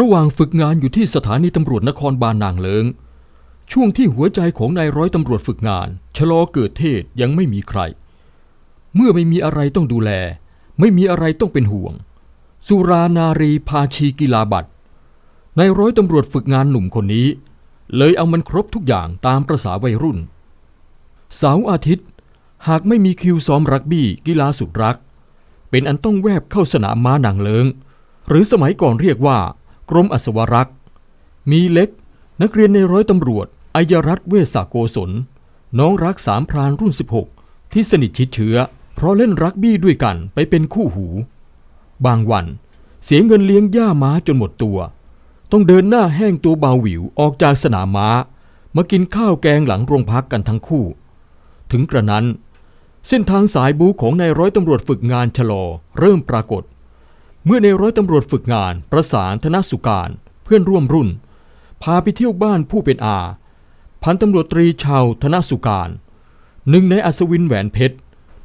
ระหว่างฝึกงานอยู่ที่สถานีตำรวจนครบาลนางเลิง ช่วงที่หัวใจของนายร้อยตำรวจฝึกงานชะลอเกิดเทศยังไม่มีใคร เมื่อไม่มีอะไรต้องดูแล ไม่มีอะไรต้องเป็นห่วง สุรานารีพาชีกีฬาบัตรนายร้อยตำรวจฝึกงานหนุ่มคนนี้ เลยเอามันครบทุกอย่างตามประษาวัยรุ่นเสาร์อาทิตย์หากไม่มีคิวซ้อมรักบี้กีฬาสุดรัก เป็นอันต้องแวบเข้าสนามม้านางเลิงหรือสมัยก่อนเรียกว่ารมอสวรักษ์ มีเล็กนักเรียนในร้อยตำรวจอายรัตเวสาโกศล น้องรักสามพรานรุ่น 16 ที่สนิทชิดเชื้อ เพราะเล่นรักบี้ด้วยกันไปเป็นคู่หู บางวันเสียเงินเลี้ยงย่าม้าจนหมดตัว ต้องเดินหน้าแห้งตัวเบาหวิวออกจากสนามม้า มากินข้าวแกงหลังโรงพักกันทั้งคู่ ถึงกระนั้น เส้นทางสายบูของนายร้อยตำรวจฝึกงานชะลอเริ่มปรากฏเมื่อในร้อยตำรวจฝึกงานประสานธนสุการเพื่อนร่วมรุ่น พาไปเที่ยวบ้านผู้เป็นอา พันตำรวจตรีชาวธนสุการ หนึ่งในอัศวินแหวนเพชร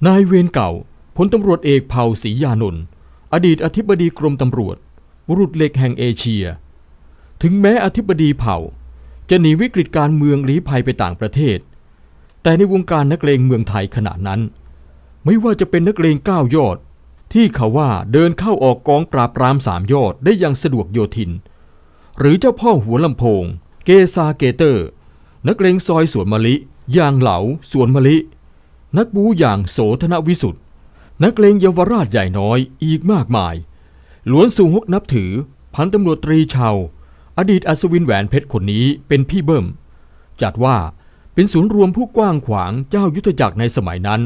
นายเวรเก่าพลตำรวจเอกเผ่าศรียานนท์อดีตอธิบดีกรมตำรวจบุรุษเหล็กแห่งเอเชีย ถึงแม้อธิบดีเผ่า จะหนีวิกฤตการเมืองลีภัยไปต่างประเทศ แต่ในวงการนักเลงเมืองไทยขณะนั้น ไม่ว่าจะเป็นนักเลงก้าวยอดที่เขาว่าเดินเข้าออกกองปราบรามสามยอดได้อย่างสะดวกโยทิน หรือเจ้าพ่อหัวลำโพง เกซาเกเตอร์ นักเลงซอยสวนมะลิ อย่างเหลาสวนมะลิ นักบูอย่างโสธนวิสุทธ์นักเลงเยาวราชใหญ่น้อยอีกมากมายล้วนสูงหกนับถือ พันตำรวจตรีชาวอดีตอัศวินแหวนเพชรคนนี้เป็นพี่เบิ้มจัดว่าเป็นศูนย์รวมผู้กว้างขวางเจ้ายุทธจักรในสมัยนั้น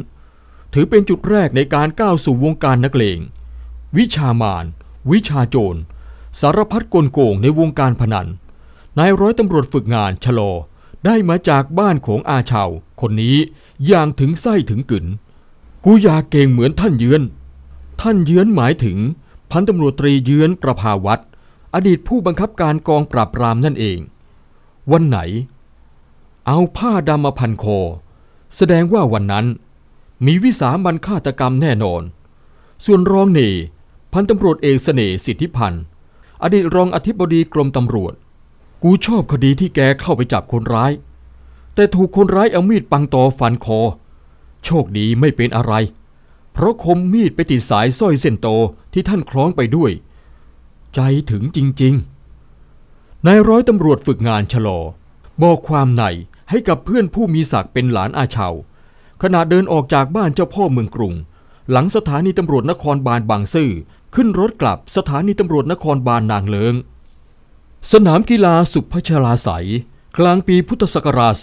ถือเป็นจุดแรกในการก้าวสู่วงการนักเลง วิชามาน วิชาโจรสารพัดกลโกงในวงการพนัน นายร้อยตำรวจฝึกงานชะลอได้มาจากบ้านของอาชาวคนนี้ อย่างถึงไส้ถึงกึนกูอยากเก่งเหมือนท่านเยือนท่านเยือนหมายถึงพันตำรวจตรีเยือนประภาวัตรอดีตผู้บังคับการกองปราบปรามนั่นเอง วันไหน เอาผ้าดำมาพันคอ แสดงว่าวันนั้นมีวิสามันฆาตกรรมแน่นอน ส่วนรองเน พันตำรวจเอกเสน่ห์สิทธิพันธ์อดีตรองอธิบดีกรมตำรวจ กูชอบคดีที่แกเข้าไปจับคนร้าย แต่ถูกคนร้ายเอามีดปังต่อฟันคอ โชคดีไม่เป็นอะไร เพราะคมมีดไปติดสายสร้อยเส้นโตที่ท่านคล้องไปด้วย ใจถึงจริงๆนายร้อยตำรวจฝึกงานชะลอ บอกความในให้กับเพื่อนผู้มีศักดิ์เป็นหลานอาเฉาขณะเดินออกจากบ้านเจ้าพ่อเมืองกรุง หลังสถานีตำรวจนครบาลบางซื่อ ขึ้นรถกลับสถานีตำรวจนครบาลนางเลิงสนามกีฬาสุพชลาศัยกลางปีพุทธศักราช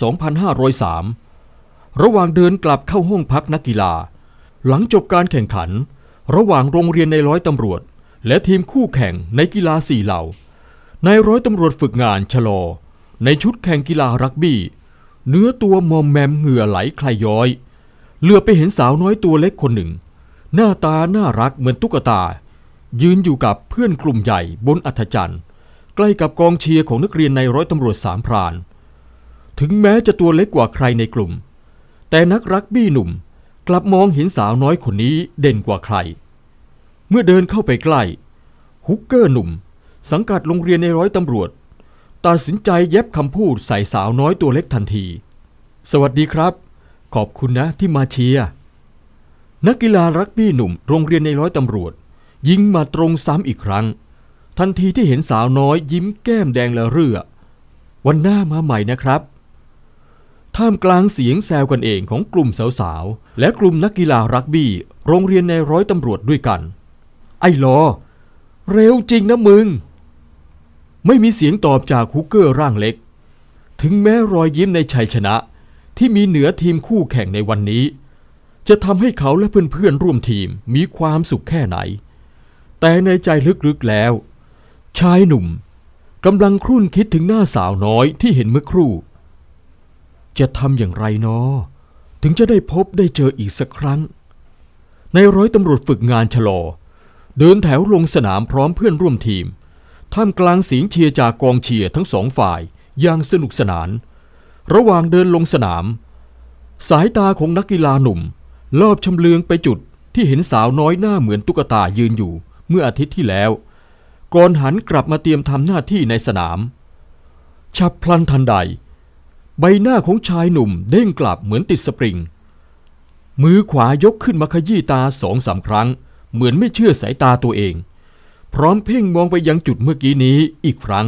2503 ระหว่างเดินกลับเข้าห้องพักนักกีฬา หลังจบการแข่งขัน ระหว่างโรงเรียนในร้อยตำรวจ และทีมคู่แข่งในกีฬาสี่เหล่า ในร้อยตำรวจฝึกงานชะลอ ในชุดแข่งกีฬารักบี้ เนื้อตัวมอมแมมเหงื่อไหลคลายย้อยเหลือไปเห็นสาวน้อยตัวเล็กคนหนึ่ง หน้าตาน่ารักเหมือนตุ๊กตา ยืนอยู่กับเพื่อนกลุ่มใหญ่บนอัธจันทร์ใกล้กับกองเชียร์ของนักเรียนในร้อยตำรวจสามพรานถึงแม้จะตัวเล็กกว่าใครในกลุ่ม แต่นักรักบี้หนุ่ม กลับมองเห็นสาวน้อยคนนี้เด่นกว่าใคร เมื่อเดินเข้าไปใกล้ ฮุกเกอร์หนุ่ม สังกัดโรงเรียนในร้อยตำรวจ ตัดสินใจเย็บคำพูดใส่สาวน้อยตัวเล็กทันที สวัสดีครับขอบคุณนะที่มาเชียร์นักกีฬารักบี้หนุ่มโรงเรียนในร้อยตำรวจ ยิงมาตรงซ้ำอีกครั้ง ทันทีที่เห็นสาวน้อยยิ้มแก้มแดงละเรื่อวันหน้ามาใหม่นะครับ ท่ามกลางเสียงแซวกันเองของกลุ่มสาวๆและกลุ่มนักกีฬารักบี้โรงเรียนในร้อยตำรวจด้วยกัน ไอ้ลอเร็วจริงนะมึง ไม่มีเสียงตอบจากฮุกเกอร์ร่างเล็ก ถึงแม้รอยยิ้มในชัยชนะที่มีเหนือทีมคู่แข่งในวันนี้ จะทำให้เขาและเพื่อนๆร่วมทีม มีความสุขแค่ไหน แต่ในใจลึกๆแล้ว ชายหนุ่มกำลังครุ่นคิดถึงหน้าสาวน้อยที่เห็นเมื่อครู่ จะทำอย่างไรนอถึงจะได้พบได้เจออีกสักครั้ง ในร้อยตำรวจฝึกงานชะลอ เดินแถวลงสนามพร้อมเพื่อนร่วมทีม ท่ามกลางเสียงเชียร์จากกองเชียร์ทั้งสองฝ่ายอย่างสนุกสนานระหว่างเดินลงสนาม สายตาของนักกีฬาหนุ่มลอบชำเลืองไปจุดที่เห็นสาวน้อยหน้าเหมือนตุ๊กตายืนอยู่ เมื่ออาทิตย์ที่แล้ว ก่อนหันกลับมาเตรียมทำหน้าที่ในสนามฉับพลันทันใด ใบหน้าของชายหนุ่มเด้งกลับเหมือนติดสปริงมือขวายกขึ้นมาขยี้ตาสองสาครั้ง เหมือนไม่เชื่อสายตาตัวเอง พร้อมเพ่งมองไปยังจุดเมื่อกี้นี้อีกครั้ง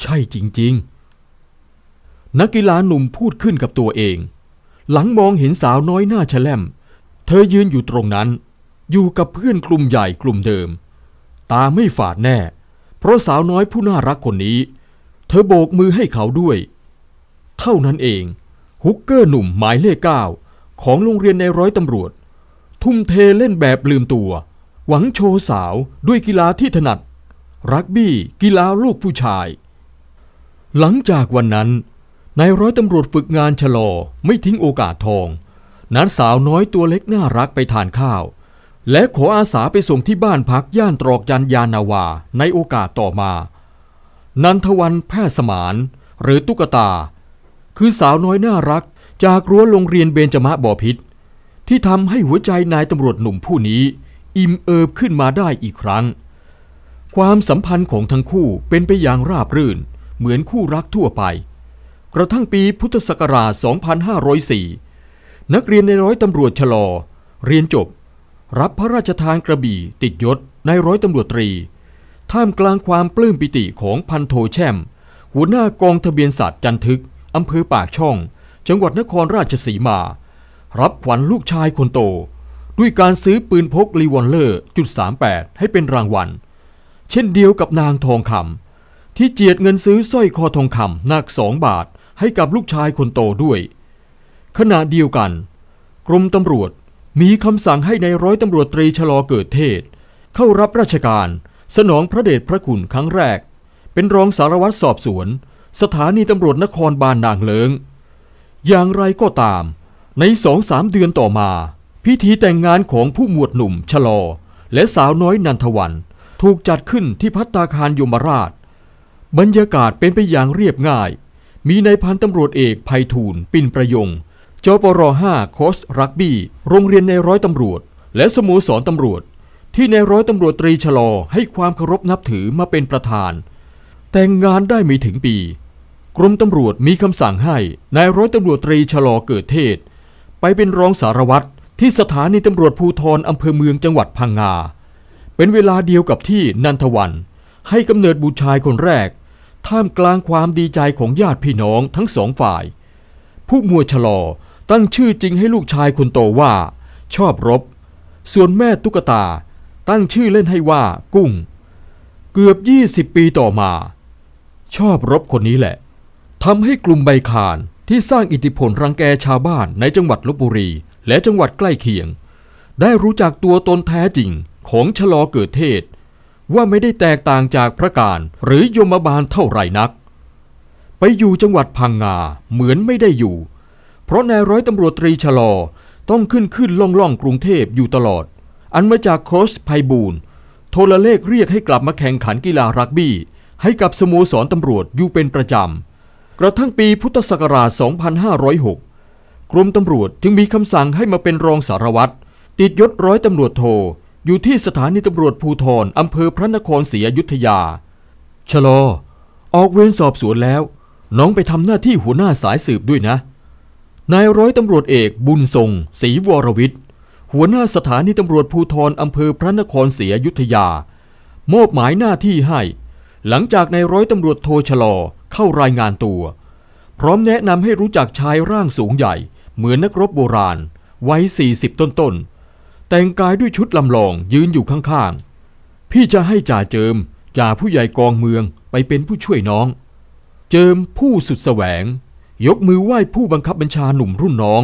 ใช่จริงๆนักกีฬาหนุ่มพูดขึ้นกับตัวเอง หลังมองเห็นสาวน้อยหน้าแฉลมเธอยืนอยู่ตรงนั้น อยู่กับเพื่อนกลุ่มใหญ่กลุ่มเดิม ตาไม่ฝาดแน่ เพราะสาวน้อยผู้น่ารักคนนี้ เธอโบกมือให้เขาด้วย เท่านั้นเอง ฮุกเกอร์หนุ่มหมายเลขเก้า ของโรงเรียนในร้อยตำรวจ ทุ่มเทเล่นแบบลืมตัว หวังโชว์สาวด้วยกีฬาที่ถนัด รักบี้กีฬาลูกผู้ชาย หลังจากวันนั้นนายร้อยตำรวจฝึกงานชะลอ ไม่ทิ้งโอกาสทอง นันสาวน้อยตัวเล็กน่ารักไปทานข้าว และขออาสาไปส่งที่บ้านพักย่านตรอกยันยานาวาในโอกาสต่อมา นันทวันแพทย์สมาน หรือตุ๊กตา คือสาวน้อยน่ารักจากรั้วโรงเรียนเบญจมะบอพิษ ที่ทำให้หัวใจนายตำรวจหนุ่มผู้นี้ อิ่มเอิบขึ้นมาได้อีกครั้งความสัมพันธ์ของทั้งคู่เป็นไปอย่างราบรื่น เหมือนคู่รักทั่วไปกระทั่งปีพุทธศักราช2504 นักเรียนในร้อยตำรวจชะลอ เรียนจบ รับพระราชทานกระบี่ติดยศในร้อยตำรวจตรี ท่ามกลางความปลื้มปิติของพันโทแช่มหัวหน้ากองทะเบียนศาสตร์จันทึกอำเภอปากช่อง จังหวัดนครราชสีมา รับขวัญลูกชายคนโต ด้วยการซื้อปืนพกลีวอนเลอร์จุด38ให้เป็นรางวัล เช่นเดียวกับนางทองคำที่เจียดเงินซื้อสร้อยคอทองคำหนักสองบาทให้กับลูกชายคนโตด้วย ขณะเดียวกัน กรมตำรวจมีคำสั่งให้ในร้อยตำรวจตรีชะลอเกิดเทศ เข้ารับราชการ สนองพระเดชพระคุณครั้งแรก เป็นรองสารวัตรสอบสวน สถานีตำรวจนครบาลนางเลิงอย่างไรก็ตามในสองสามเดือนต่อมา พิธีแต่งงานของผู้หมวดหนุ่มชะลอ และสาวน้อยนันทวัน ถูกจัดขึ้นที่พัตตาคารยมราช บรรยากาศเป็นไปอย่างเรียบง่ายมีนายพันตำรวจเอกภัยทูลปินประยงจปร5โคสรักบี้โรงเรียนในร้อยตำรวจและสโมสรตำรวจ ที่ในร้อยตำรวจตรีชะลอให้ความเคารพนับถือมาเป็นประธาน แต่งงานได้ไม่ถึงปี กรมตำรวจมีคำสั่งให้นายร้อยตำรวจตรีชะลอเกิดเทศ ไปเป็นรองสารวัตรที่สถานีตำรวจภูธรอำเภอเมืองจังหวัดพังงาเป็นเวลาเดียวกับที่นันทวัน ให้กำเนิดบุตรชายคนแรกท่ามกลางความดีใจของญาติพี่น้องทั้งสองฝ่าย ผู้มัวชะลอตั้งชื่อจริงให้ลูกชายคนโตว่า ชอบรบ ส่วนแม่ตุ๊กตาตั้งชื่อเล่นให้ว่า กุ้ง เกือบ 20 ปีต่อมา ชอบรบคนนี้แหละทำให้กลุ่มใบคานที่สร้างอิทธิพลรังแกชาวบ้านในจังหวัดลบบุรีและจังหวัดใกล้เคียง ได้รู้จักตัวตนแท้จริงของชะลอเกิดเทศว่าไม่ได้แตกต่างจากพระการหรือยมบาลเท่าไรนัก ไปอยู่จังหวัดพังงาเหมือนไม่ได้อยู่ เพราะนายร้อยตำรวจตรีชะลอต้องขึ้นขึ้นล่องล่องกรุงเทพอยู่ตลอด อันมาจากโค้ชไพบูลโทรเลขเรียกให้กลับมาแข่งขันกีฬารักบี้ ให้กับสโมสรตำรวจอยู่เป็นประจำ กระทั่งปีพุทธศักราช 2506 กรมตำรวจจึงมีคำสั่งให้มาเป็นรองสารวัตรติดยศร้อยตำรวจโทอยู่ที่สถานีตำรวจภูธรอำเภอพระนครศรีอยุธยาชะลอ ออกเวรสอบสวนแล้ว น้องไปทำหน้าที่หัวหน้าสายสืบด้วยนะ นายร้อยตำรวจเอกบุญทรงศรีวรวิทย์หัวหน้าสถานีตำรวจภูธรอำเภอพระนครศรีอยุธยามอบหมายหน้าที่ให้ หลังจากนายร้อยตำรวจโทชะลอเข้ารายงานตัว พร้อมแนะนำให้รู้จักชายร่างสูงใหญ่ เหมือนนักรบโบราณ ไว้ 40 ต้นๆแต่งกายด้วยชุดลำลองยืนอยู่ข้าง ๆ พี่จะให้จ่าเจิมจ่าผู้ใหญ่กองเมืองไปเป็นผู้ช่วยน้อง เจิมผู้สุดแสวง ยกมือไหว้ผู้บังคับบัญชาหนุ่มรุ่นน้อง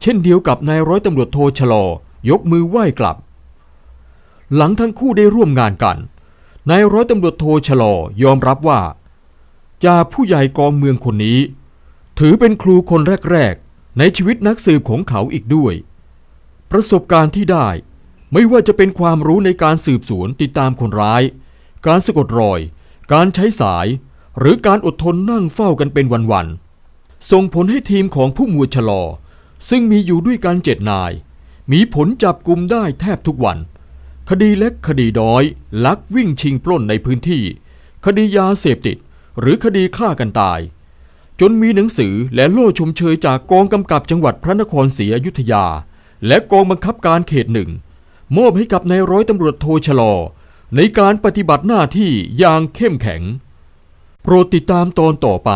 เช่นเดียวกับนายร้อยตำรวจโทชลอยกมือไหว้กลับ หลังทั้งคู่ได้ร่วมงานกันนายร้อยตำรวจโทชลอยอมรับว่าจ่าผู้ใหญ่กองเมืองคนนี้ ถือเป็นครูคนแรกๆในชีวิตนักสืบของเขาอีกด้วยประสบการณ์ที่ได้ ไม่ว่าจะเป็นความรู้ในการสืบสวนติดตามคนร้าย การสะกดรอย การใช้สายหรือการอดทนนั่งเฝ้ากันเป็นวันๆ ส่งผลให้ทีมของผู้หมวดชลอ ซึ่งมีอยู่ด้วยกันเจ็ดนาย มีผลจับกลุ่มได้แทบทุกวัน คดีเล็กคดีด้อย ลักวิ่งชิงปล้นในพื้นที่ คดียาเสพติด หรือคดีฆ่ากันตาย จนมีหนังสือและโล่ชมเชยจากกองกำกับจังหวัดพระนครศรีอยุธยาและกองบังคับการเขตหนึ่งมอบให้กับนายร้อยตำรวจโทชลอ ในการปฏิบัติหน้าที่อย่างเข้มแข็ง โปรดติดตามตอนต่อไป